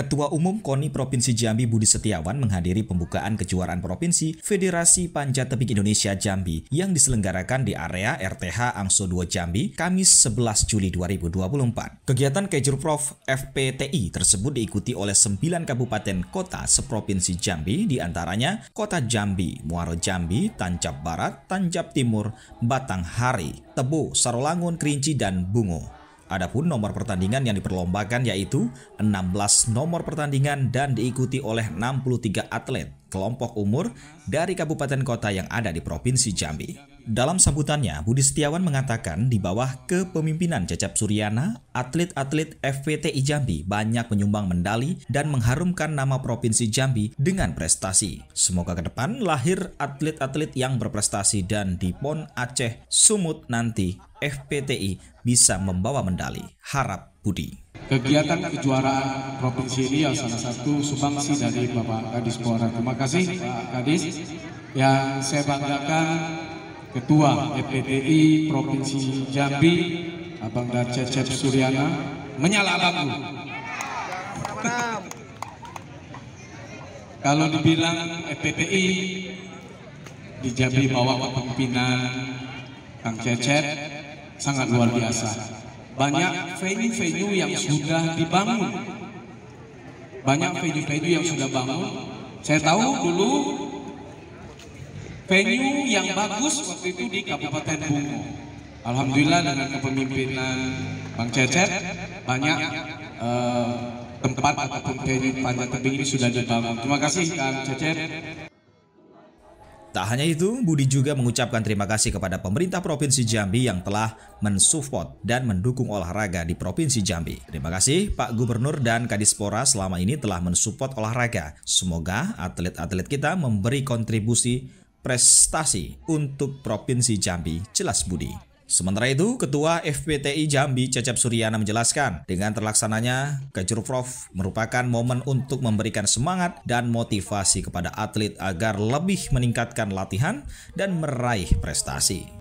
Ketua Umum KONI Provinsi Jambi Budi Setiawan menghadiri pembukaan kejuaraan Provinsi Federasi Panjat Tebing Indonesia Jambi yang diselenggarakan di area RTH Angso 2 Jambi Kamis 11 Juli 2024. Kegiatan Kejurprov FPTI tersebut diikuti oleh 9 kabupaten kota seprovinsi Jambi diantaranya Kota Jambi, Muaro Jambi, Tancap Barat, Tancap Timur, Batanghari, Tebu, Sarolangun, Kerinci, dan Bungo. Adapun nomor pertandingan yang diperlombakan yaitu 16 nomor pertandingan dan diikuti oleh 63 atlet kelompok umur dari kabupaten kota yang ada di Provinsi Jambi. Dalam sambutannya, Budi Setiawan mengatakan di bawah kepemimpinan Cecep Suryana, atlet-atlet FPTI Jambi banyak menyumbang medali dan mengharumkan nama Provinsi Jambi dengan prestasi. Semoga ke depan lahir atlet-atlet yang berprestasi dan di PON Aceh Sumut nanti FPTI bisa membawa medali. Harap Budi. Kegiatan kejuaraan provinsi ini yang salah satu sumbangsi dari Bapak Kadis Pohara. Terima kasih Pak Kadis. Yang saya banggakan Ketua e DPDI Provinsi Jambi, Abang Darcecep Suryana, menyala bangku. Kalau dibilang FPPI e di Jambi bawah kepemimpinan Kang Cecep sangat luar biasa. Banyak venue-venue yang sudah dibangun. Banyak venue-venue yang sudah bangun. Saya tahu dulu venue yang bagus waktu itu di Kabupaten Bungo. Alhamdulillah dengan kepemimpinan Bang Cecep banyak uh, tempat ataupun venue panjat tebing ini sudah dibangun. Terima kasih Kang Cecep. Tak hanya itu, Budi juga mengucapkan terima kasih kepada pemerintah Provinsi Jambi yang telah mensupport dan mendukung olahraga di Provinsi Jambi. Terima kasih Pak Gubernur dan Kadispora selama ini telah mensupport olahraga. Semoga atlet-atlet kita memberi kontribusi prestasi untuk Provinsi Jambi, jelas Budi. Sementara itu, Ketua FPTI Jambi Cecep Suryana menjelaskan, dengan terlaksananya Kejurprov merupakan momen untuk memberikan semangat dan motivasi kepada atlet agar lebih meningkatkan latihan dan meraih prestasi.